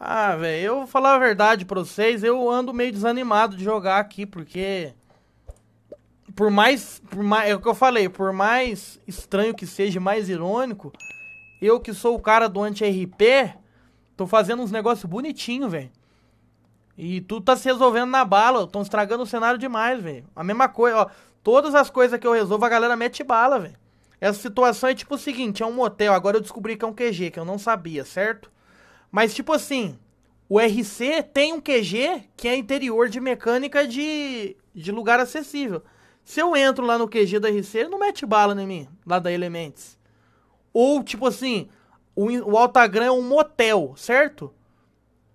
É ah, velho, eu vou falar a verdade pra vocês Eu ando meio desanimado de jogar aqui Porque... Por mais, por mais... É o que eu falei Por mais estranho que seja Mais irônico Eu que sou o cara do anti-RP Tô fazendo uns negócios bonitinhos, velho e tudo tá se resolvendo na bala, estão estragando o cenário demais, velho. A mesma coisa, ó. Todas as coisas que eu resolvo, a galera mete bala, velho. Essa situação é tipo o seguinte, é um motel, agora eu descobri que é um QG, que eu não sabia, certo? Mas tipo assim, o RC tem um QG que é interior de mecânica de, de lugar acessível. Se eu entro lá no QG do RC, ele não mete bala em mim, lá da Elementes Ou tipo assim, o, o é um motel, certo?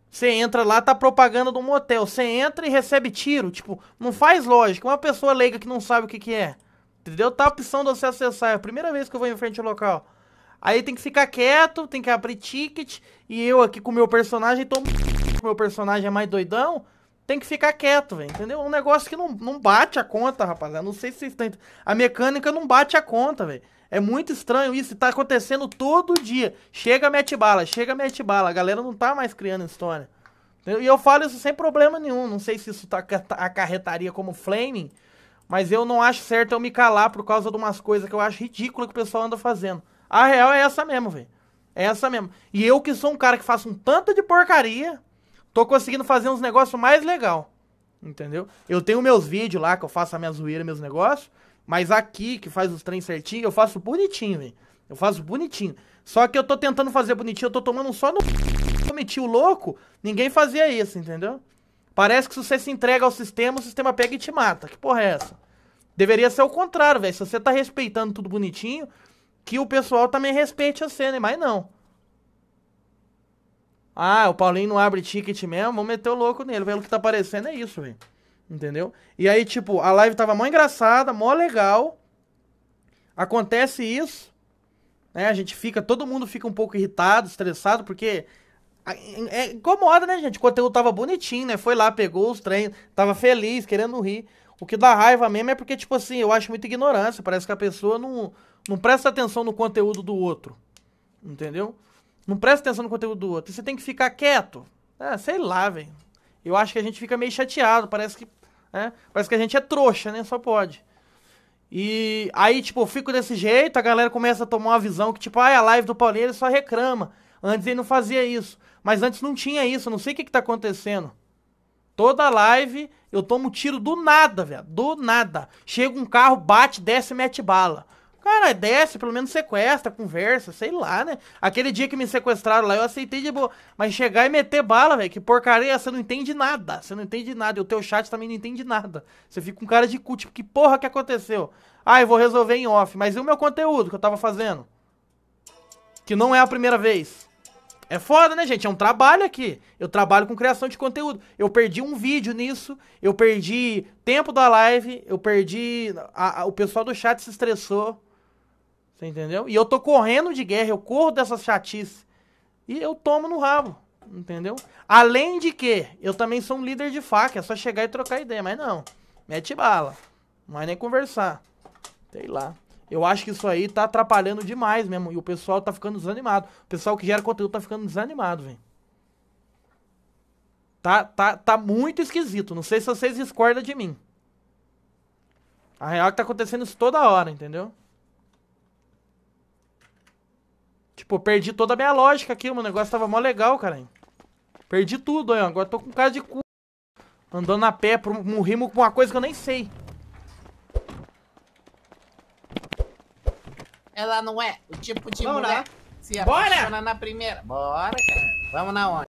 Você entra lá, tá propaganda de um motel. Você entra e recebe tiro. Tipo, não faz lógica. Uma pessoa leiga que não sabe o que, que é. Entendeu? Tá a opção de você acessar. É a primeira vez que eu vou em frente ao local. Aí tem que ficar quieto, tem que abrir ticket. E eu aqui com o meu personagem, tô. meu personagem é mais doidão tem que ficar quieto, velho, entendeu? Um negócio que não, não bate a conta, rapaziada. Não sei se vocês estão. A mecânica não bate a conta, velho. É muito estranho isso, tá acontecendo todo dia. Chega, mete bala, chega, mete bala. A galera não tá mais criando história. E eu falo isso sem problema nenhum. Não sei se isso tá, tá, acarretaria como flaming, mas eu não acho certo eu me calar por causa de umas coisas que eu acho ridícula que o pessoal anda fazendo. A real é essa mesmo, velho. É essa mesmo. E eu que sou um cara que faço um tanto de porcaria, tô conseguindo fazer uns negócios mais legal. Entendeu? Eu tenho meus vídeos lá que eu faço a minha zoeira, meus negócios. Mas aqui, que faz os trens certinho, eu faço bonitinho, velho. Eu faço bonitinho. Só que eu tô tentando fazer bonitinho, eu tô tomando só no. Cometi o louco, ninguém fazia isso, entendeu? Parece que se você se entrega ao sistema, o sistema pega e te mata. Que porra é essa? Deveria ser o contrário, velho. Se você tá respeitando tudo bonitinho, que o pessoal também respeite você, né? Mas não. Ah, o Paulinho não abre ticket mesmo, vamos meter o louco nele. Pelo que tá aparecendo é isso, velho. Entendeu? E aí, tipo, a live tava mó engraçada, mó legal. Acontece isso. Né? A gente fica, todo mundo fica um pouco irritado, estressado, porque é, incomoda, né, gente? O conteúdo tava bonitinho, né? Foi lá, pegou os treinos, tava feliz, querendo rir. O que dá raiva mesmo é porque, tipo assim, eu acho muita ignorância. Parece que a pessoa não, não presta atenção no conteúdo do outro. Entendeu? não presta atenção no conteúdo do outro. Você tem que ficar quieto. É, sei lá, velho. Eu acho que a gente fica meio chateado, parece que, é, parece que a gente é trouxa, né? Só pode. E aí, tipo, eu fico desse jeito, a galera começa a tomar uma visão que, tipo, ah, é a live do Paulinho só reclama. Antes ele não fazia isso. Mas antes não tinha isso, eu não sei o que, que tá acontecendo. Toda live eu tomo tiro do nada, velho. Do nada. Chega um carro, bate, desce e mete bala. Cara, desce, pelo menos sequestra, conversa, sei lá, né? Aquele dia que me sequestraram lá, eu aceitei de boa. Mas chegar e meter bala, velho, que porcaria, você não entende nada. Você não entende nada. E o teu chat também não entende nada. Você fica com um cara de cu, tipo, que porra que aconteceu? Ah, eu vou resolver em off. Mas e o meu conteúdo que eu tava fazendo? Que não é a primeira vez. É foda, né, gente? É um trabalho aqui. Eu trabalho com criação de conteúdo. Eu perdi um vídeo nisso, eu perdi tempo da live, eu perdi. A, a, o pessoal do chat se estressou. Você entendeu? E eu tô correndo de guerra, eu corro dessas chatices. E eu tomo no rabo, entendeu? Além de que, eu também sou um líder de faca, é só chegar e trocar ideia. Mas não, mete bala. Não vai nem conversar. Sei lá. Eu acho que isso aí tá atrapalhando demais mesmo. E o pessoal tá ficando desanimado. O pessoal que gera conteúdo tá ficando desanimado, velho. Tá, tá, tá muito esquisito. Não sei se vocês discordam de mim. A real é que tá acontecendo isso toda hora, entendeu? Tipo, perdi toda a minha lógica aqui, mano. O negócio tava mó legal, cara. Perdi tudo, aí, agora tô com cara de cu. Andando a pé por um com uma coisa que eu nem sei. Ela não é o tipo de Vamos mulher lá. se Bora! apaixona na primeira. Bora, cara. Vamos na onde?